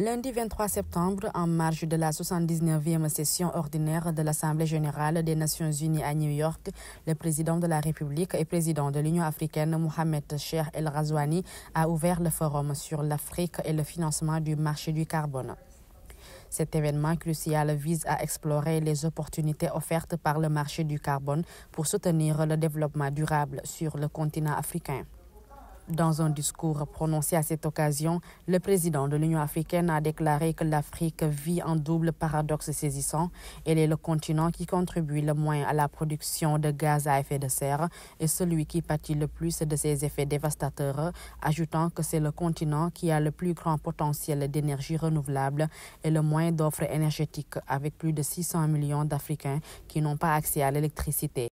Lundi 23 septembre, en marge de la 79e session ordinaire de l'Assemblée générale des Nations unies à New York, le président de la République et président de l'Union africaine, Mohamed Sher El Razouani, a ouvert le forum sur l'Afrique et le financement du marché du carbone. Cet événement crucial vise à explorer les opportunités offertes par le marché du carbone pour soutenir le développement durable sur le continent africain. Dans un discours prononcé à cette occasion, le président de l'Union africaine a déclaré que l'Afrique vit un double paradoxe saisissant. Elle est le continent qui contribue le moins à la production de gaz à effet de serre et celui qui pâtit le plus de ses effets dévastateurs, ajoutant que c'est le continent qui a le plus grand potentiel d'énergie renouvelable et le moins d'offres énergétiques, avec plus de 600 millions d'Africains qui n'ont pas accès à l'électricité.